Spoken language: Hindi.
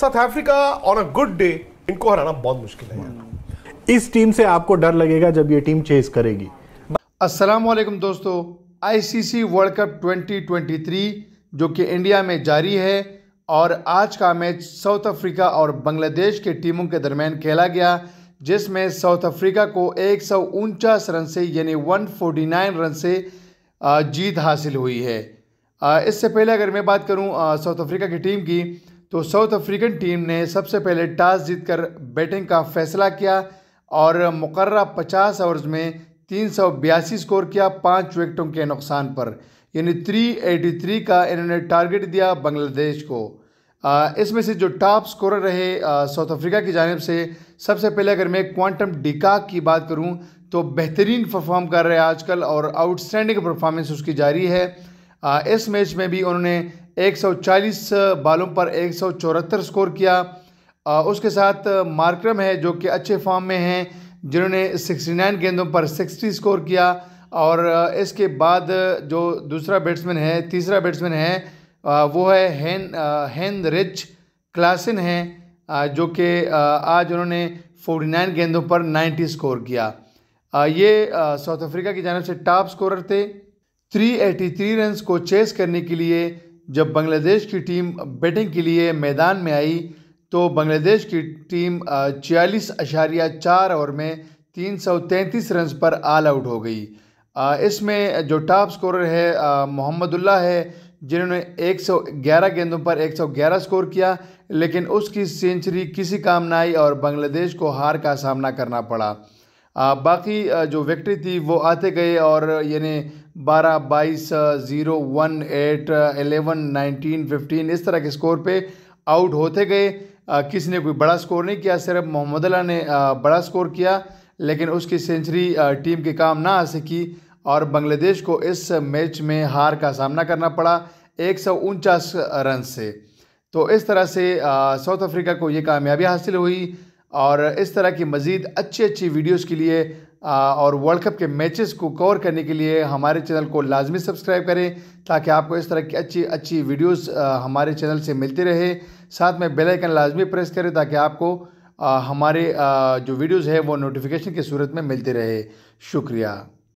south Africa on a good day इनको हराना बहुत मुश्किल है इस टीम से आपको डर लगेगा जब ये टीम चेस करेगी अस्सलाम वालेकुम दोस्तों आईसीसी वर्ल्ड कप 2023 जो कि इंडिया में जारी है और आज का मैच साउथ अफ्रीका और बांग्लादेश के टीमों के दरमियान खेला गया जिसमें साउथ अफ्रीका को एक रन से यानी 149 रन से जीत हासिल हुई है इससे पहले अगर मैं बात करूं साउथ अफ्रीका की टीम की तो साउथ अफ्रीकन टीम ने सबसे पहले टॉस जीतकर बैटिंग का फैसला किया और मुकर्रा पचास ओवर्स में तीन सौ बयासी स्कोर किया पाँच विकेटों के नुकसान पर यानी थ्री एटी थ्री का इन्होंने टारगेट दिया बांग्लादेश को इसमें से जो टॉप स्कोरर रहे साउथ अफ्रीका की जानब से सबसे पहले अगर मैं क्वांटम डिकाक की बात करूं तो बेहतरीन परफॉर्म कर रहे हैं आजकल और आउटस्टैंडिंग परफॉर्मेंस उसकी जारी है आ, इस मैच में भी उन्होंने 140 बालों पर एक स्कोर किया उसके साथ मार्क्रम है जो कि अच्छे फॉर्म में हैं जिन्होंने 69 गेंदों पर 60 स्कोर किया और इसके बाद जो दूसरा बैट्समैन है तीसरा बैट्समैन है वो है हैन हैन रिच क्लासिन हैं जो कि आज उन्होंने 49 गेंदों पर 90 स्कोर किया ये साउथ अफ्रीका की जानब से टॉप स्कोरर थे 383 रन को चेस करने के लिए जब बांग्लादेश की टीम बैटिंग के लिए मैदान में आई तो बांग्लादेश की टीम छियालीस अशारिया चार ओवर में तीन सौ तैंतीस रन पर आल आउट हो गई इसमें जो टॉप स्कोरर है मोहम्मदुल्ला है जिन्होंने 111 गेंदों पर 111 स्कोर किया लेकिन उसकी सेंचुरी किसी काम ना आई और बांग्लादेश को हार का सामना करना पड़ा बाकी जो विक्ट्री थी वो आते गए और यानी बारह बाईस zero one eight eleven nineteen fifteen इस तरह के स्कोर पे आउट होते गए किसी ने कोई बड़ा स्कोर नहीं किया सिर्फ मोहम्मद अला ने बड़ा स्कोर किया लेकिन उसकी सेंचुरी टीम के काम ना आ सकी और बांग्लादेश को इस मैच में हार का सामना करना पड़ा एक रन से तो इस तरह से साउथ अफ्रीका को ये कामयाबी हासिल हुई और इस तरह की मज़ीद अच्छी अच्छी वीडियोज़ के लिए और वर्ल्ड कप के मैचेस को कवर करने के लिए हमारे चैनल को लाजमी सब्सक्राइब करें ताकि आपको इस तरह की अच्छी अच्छी वीडियोस हमारे चैनल से मिलती रहे साथ में बेल आइकन लाजमी प्रेस करें ताकि आपको हमारे जो वीडियोस है वो नोटिफिकेशन की सूरत में मिलते रहे शुक्रिया